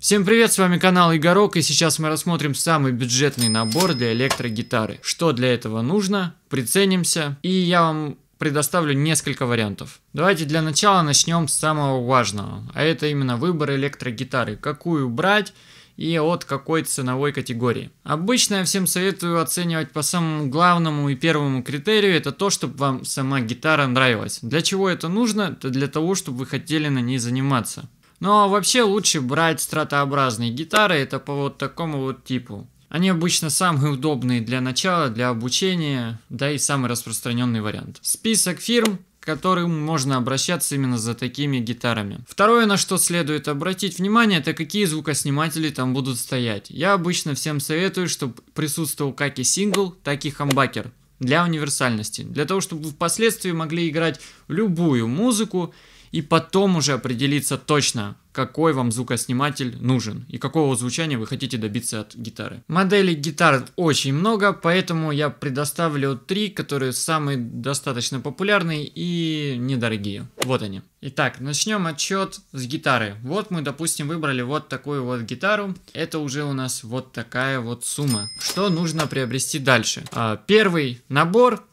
Всем привет, с вами канал Игорок, и сейчас мы рассмотрим самый бюджетный набор для электрогитары. Что для этого нужно, приценимся, и я вам предоставлю несколько вариантов. Давайте для начала начнем с самого важного, а это именно выбор электрогитары, какую брать и от какой ценовой категории. Обычно я всем советую оценивать по самому главному и первому критерию, это то, чтобы вам сама гитара нравилась. Для чего это нужно? Это для того, чтобы вы хотели на ней заниматься. Но ну, а вообще лучше брать стратообразные гитары, это по вот такому вот типу. Они обычно самые удобные для начала, для обучения, да и самый распространенный вариант. Список фирм, к которым можно обращаться именно за такими гитарами. Второе, на что следует обратить внимание, это какие звукосниматели там будут стоять. Я обычно всем советую, чтобы присутствовал как и сингл, так и хамбакер для универсальности, для того, чтобы вы впоследствии могли играть любую музыку и потом уже определиться точно, какой вам звукосниматель нужен и какого звучания вы хотите добиться от гитары. Моделей гитар очень много, поэтому я предоставлю три, которые самые достаточно популярные и недорогие. Вот они. Итак, начнем отчет с гитары. Вот мы, допустим, выбрали вот такую вот гитару. Это уже у нас вот такая вот сумма. Что нужно приобрести дальше? А, первый набор.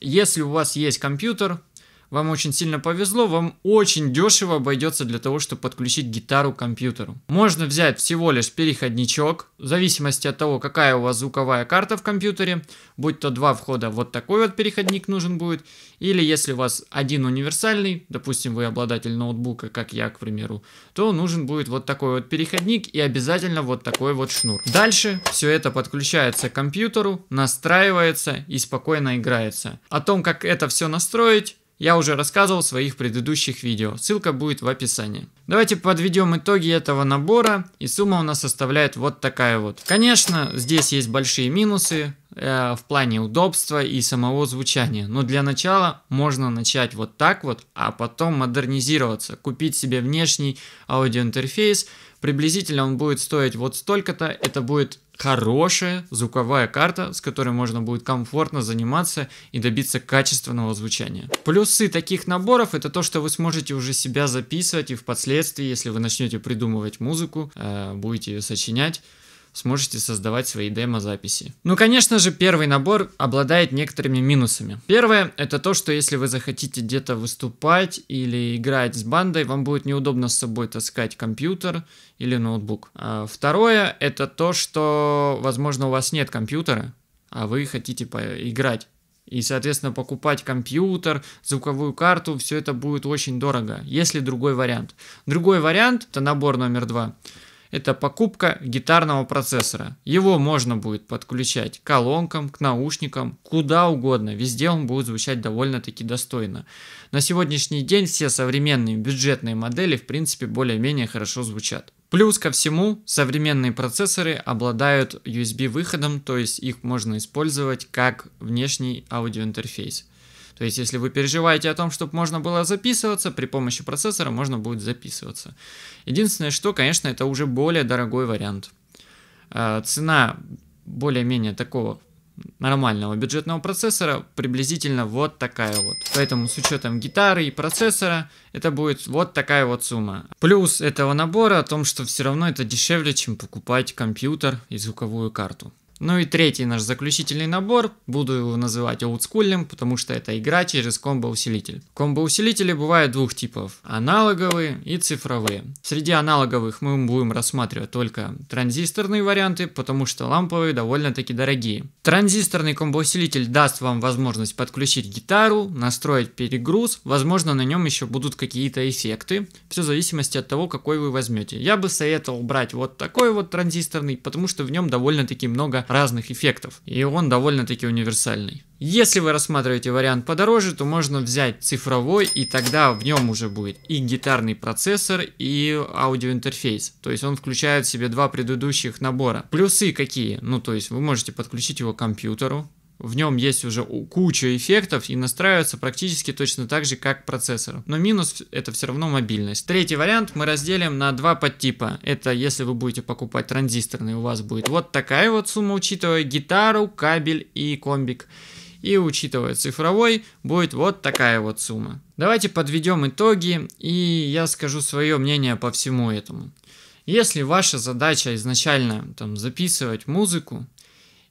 Если у вас есть компьютер, вам очень сильно повезло, вам очень дешево обойдется для того, чтобы подключить гитару к компьютеру. Можно взять всего лишь переходничок, в зависимости от того, какая у вас звуковая карта в компьютере, будь то два входа, вот такой вот переходник нужен будет, или если у вас один универсальный, допустим, вы обладатель ноутбука, как я, к примеру, то нужен будет вот такой вот переходник и обязательно вот такой вот шнур. Дальше все это подключается к компьютеру, настраивается и спокойно играется. О том, как это все настроить, я уже рассказывал в своих предыдущих видео, ссылка будет в описании. Давайте подведем итоги этого набора, и сумма у нас составляет вот такая вот. Конечно, здесь есть большие минусы э, в плане удобства и самого звучания, но для начала можно начать вот так вот, а потом модернизироваться, купить себе внешний аудиоинтерфейс, приблизительно он будет стоить вот столько-то, это будет хорошая звуковая карта, с которой можно будет комфортно заниматься и добиться качественного звучания. Плюсы таких наборов это то, что вы сможете уже себя записывать и впоследствии, если вы начнете придумывать музыку, э, будете ее сочинять, сможете создавать свои демо-записи. Ну, конечно же, первый набор обладает некоторыми минусами. Первое, это то, что если вы захотите где-то выступать или играть с бандой, вам будет неудобно с собой таскать компьютер или ноутбук. А второе, это то, что, возможно, у вас нет компьютера, а вы хотите поиграть. И, соответственно, покупать компьютер, звуковую карту, все это будет очень дорого, если другой вариант. Другой вариант, это набор номер два, это покупка гитарного процессора. Его можно будет подключать к колонкам, к наушникам, куда угодно, везде он будет звучать довольно-таки достойно. На сегодняшний день все современные бюджетные модели в принципе более-менее хорошо звучат. Плюс ко всему, современные процессоры обладают USB выходом, то есть их можно использовать как внешний аудиоинтерфейс. То есть, если вы переживаете о том, чтобы можно было записываться, при помощи процессора можно будет записываться. Единственное, что, конечно, это уже более дорогой вариант. А, цена более-менее такого нормального бюджетного процессора приблизительно вот такая вот. Поэтому с учетом гитары и процессора это будет вот такая вот сумма. Плюс этого набора о том, что все равно это дешевле, чем покупать компьютер и звуковую карту. Ну и третий наш заключительный набор, буду его называть олдскульным, потому что это игра через комбо-усилитель. Комбо-усилители бывают двух типов, аналоговые и цифровые. Среди аналоговых мы будем рассматривать только транзисторные варианты, потому что ламповые довольно-таки дорогие. Транзисторный комбо-усилитель даст вам возможность подключить гитару, настроить перегруз, возможно на нем еще будут какие-то эффекты, все в зависимости от того, какой вы возьмете. Я бы советовал брать вот такой вот транзисторный, потому что в нем довольно-таки много разных эффектов, и он довольно-таки универсальный. Если вы рассматриваете вариант подороже, то можно взять цифровой, и тогда в нем уже будет и гитарный процессор, и аудиоинтерфейс. То есть он включает в себе два предыдущих набора. Плюсы какие? Ну, то есть вы можете подключить его к компьютеру, в нем есть уже куча эффектов и настраиваются практически точно так же, как процессор. Но минус это все равно мобильность. Третий вариант мы разделим на два подтипа. Это если вы будете покупать транзисторный, у вас будет вот такая вот сумма, учитывая гитару, кабель и комбик. И учитывая цифровой, будет вот такая вот сумма. Давайте подведем итоги и я скажу свое мнение по всему этому. Если ваша задача изначально там, записывать музыку,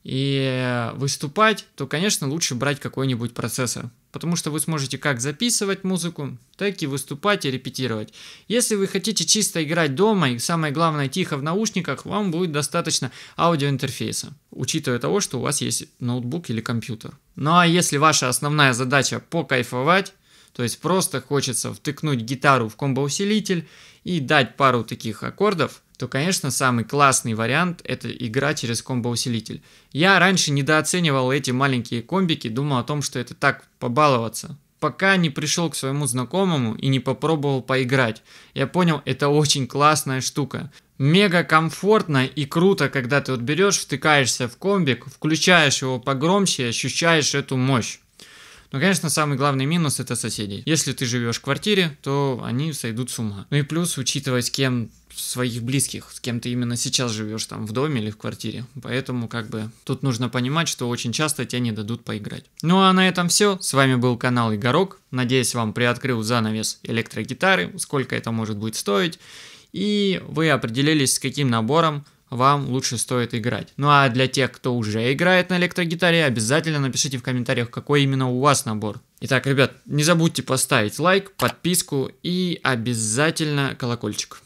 и выступать, то, конечно, лучше брать какой-нибудь процессор, потому что вы сможете как записывать музыку, так и выступать и репетировать. Если вы хотите чисто играть дома и самое главное тихо в наушниках, вам будет достаточно аудиоинтерфейса, учитывая того, что у вас есть ноутбук или компьютер. Ну а если ваша основная задача покайфовать, то есть просто хочется втыкнуть гитару в комбоусилитель и дать пару таких аккордов, то, конечно, самый классный вариант – это игра через комбо-усилитель. Я раньше недооценивал эти маленькие комбики, думал о том, что это так побаловаться. Пока не пришел к своему знакомому и не попробовал поиграть, я понял, это очень классная штука. Мега комфортно и круто, когда ты вот берешь, втыкаешься в комбик, включаешь его погромче и ощущаешь эту мощь. Но, конечно, самый главный минус это соседи. Если ты живешь в квартире, то они сойдут с ума. Ну и плюс, учитывая, с кем своих близких, с кем ты именно сейчас живешь там в доме или в квартире. Поэтому как бы тут нужно понимать, что очень часто тебе не дадут поиграть. Ну а на этом все. С вами был канал Игорок. Надеюсь, вам приоткрыл занавес электрогитары, сколько это может будет стоить. И вы определились, с каким набором вам лучше стоит играть. Ну а для тех, кто уже играет на электрогитаре, обязательно напишите в комментариях, какой именно у вас набор. Итак, ребят, не забудьте поставить лайк, подписку и обязательно колокольчик.